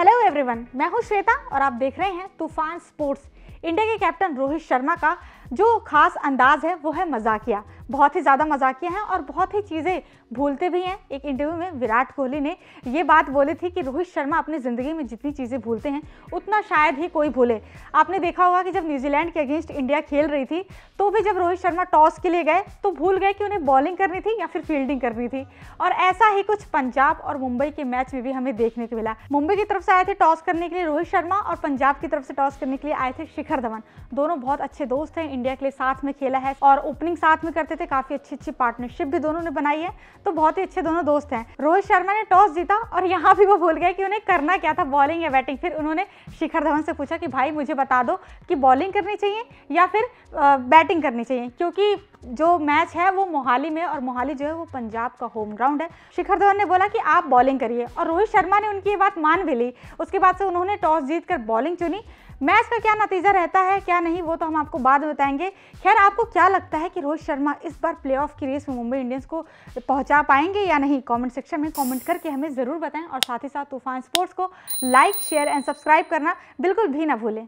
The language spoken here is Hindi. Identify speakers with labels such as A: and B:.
A: हेलो एवरीवन मैं हूं श्वेता और आप देख रहे हैं तूफान स्पोर्ट्स इंडिया के कैप्टन रोहित शर्मा का जो खास अंदाज है वो है मजाकिया बहुत ही ज़्यादा किया है और बहुत ही चीज़ें भूलते भी हैं एक इंटरव्यू में विराट कोहली ने ये बात बोली थी कि रोहित शर्मा अपनी ज़िंदगी में जितनी चीज़ें भूलते हैं उतना शायद ही कोई भूले आपने देखा होगा कि जब न्यूजीलैंड के अगेंस्ट इंडिया खेल रही थी तो भी जब रोहित शर्मा टॉस के लिए गए तो भूल गए कि उन्हें बॉलिंग करनी थी या फिर फील्डिंग करनी थी और ऐसा ही कुछ पंजाब और मुंबई के मैच में भी हमें देखने को मिला मुंबई की तरफ से आए थे टॉस करने के लिए रोहित शर्मा और पंजाब की तरफ से टॉस करने के लिए आए थे शिखर धवन दोनों बहुत अच्छे दोस्त हैं इंडिया के लिए साथ में खेला है और ओपनिंग साथ में करते थे थे काफ़ी अच्छी अच्छी पार्टनरशिप भी दोनों ने बनाई है तो बहुत ही अच्छे दोनों दोस्त हैं रोहित शर्मा ने टॉस जीता और यहाँ भी वो भूल गए कि उन्हें करना क्या था बॉलिंग या बैटिंग फिर उन्होंने शिखर धवन से पूछा कि भाई मुझे बता दो कि बॉलिंग करनी चाहिए या फिर बैटिंग करनी चाहिए क्योंकि जो मैच है वो मोहाली में और मोहाली जो है वो पंजाब का होम ग्राउंड है शिखर धवन ने बोला कि आप बॉलिंग करिए और रोहित शर्मा ने उनकी ये बात मान भी ली उसके बाद से उन्होंने टॉस जीत कर बॉलिंग चुनी मैच का क्या नतीजा रहता है क्या नहीं वो तो हम आपको बाद में बताएंगे खैर आपको क्या लगता है कि रोहित शर्मा इस बार प्लेऑफ की रेस में मुंबई इंडियंस को पहुंचा पाएंगे या नहीं कमेंट सेक्शन में कमेंट करके हमें ज़रूर बताएं और साथ ही साथ तूफान स्पोर्ट्स को लाइक शेयर एंड सब्सक्राइब करना बिल्कुल भी ना भूलें